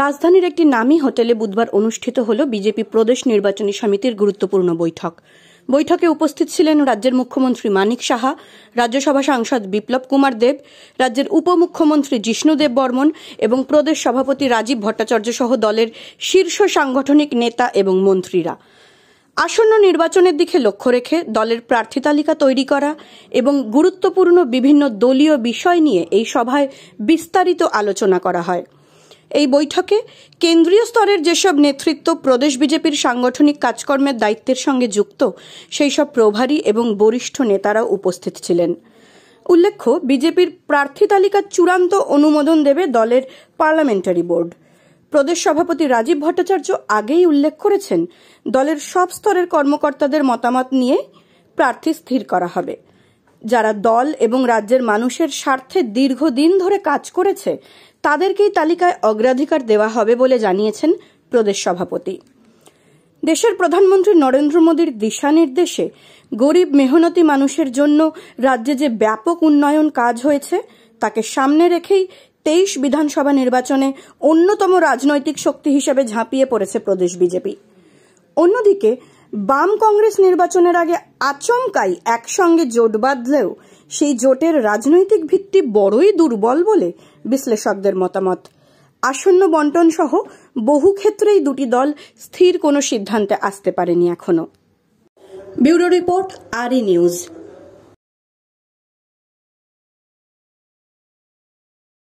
রাজধানীর একটি নামী হোটেলে বুধবার অনুষ্ঠিত হল বিজেপি প্রদেশ নির্বাচনী সমিতির গুরুত্বপূর্ণ বৈঠক বৈঠকে উপস্থিত ছিলেন রাজ্যের মুখ্যমন্ত্রী মানিক সাহা রাজ্যসভা সাংসদ বিপ্লব কুমার দেব রাজ্যের উপমুখ্যমন্ত্রী জিষ্ণু দেব বর্মন এবং প্রদেশ সভাপতি রাজীব ভট্টাচার্য সহ দলের শীর্ষ সাংগঠনিক নেতা এবং মন্ত্রীরা আসন্ন নির্বাচনের দিকে লক্ষ্য রেখে দলের প্রার্থী তালিকা তৈরি করা এবং গুরুত্বপূর্ণ বিভিন্ন দলীয় বিষয় নিয়ে এই সভায় বিস্তারিত আলোচনা করা হয় এই বৈঠকে কেন্দ্রীয় স্তরের যেসব নেতৃত্ব প্রদেশ বিজেপির সাংগঠনিক কাজকর্মের দায়িত্বের সঙ্গে যুক্ত সেই সব প্রভারী এবং বরিষ্ঠ নেতারা উপস্থিত ছিলেন উল্লেখ্য বিজেপির প্রার্থী তালিকার চূড়ান্ত অনুমোদন দেবে দলের পার্লামেন্টারি বোর্ড প্রদেশ সভাপতি রাজীব ভট্টাচার্য আগেই উল্লেখ করেছেন দলের সব স্তরের কর্মকর্তাদের মতামত নিয়ে প্রার্থী স্থির করা হবে যারা দল এবং রাজ্যের মানুষের স্বার্থে দীর্ঘদিন ধরে কাজ করেছে তাদেরকেই তালিকায় অগ্রাধিকার দেওয়া হবে বলে জানিয়েছেন প্রদেশ সভাপতি দেশের প্রধানমন্ত্রী নরেন্দ্র মোদীর দিশা নির্দেশে গরিব মেহনতি মানুষের জন্য রাজ্যে যে ব্যাপক উন্নয়ন কাজ হয়েছে তাকে সামনে রেখেই তেইশ বিধানসভা নির্বাচনে অন্যতম রাজনৈতিক শক্তি হিসেবে ঝাঁপিয়ে পড়েছে প্রদেশ বিজেপি অন্যদিকে বাম কংগ্রেস নির্বাচনের আগে আচমকাই একসঙ্গে জোট বাঁধলেও সেই জোটের রাজনৈতিক ভিত্তি বড়ই দুর্বল বলে বিশ্লেষকদের মতামত আসন্ন বন্টন সহ বহু ক্ষেত্রেই দুটি দল স্থির কোনো সিদ্ধান্তে আসতে পারেনি এখনো ব্যুরো রিপোর্ট আর নিউজ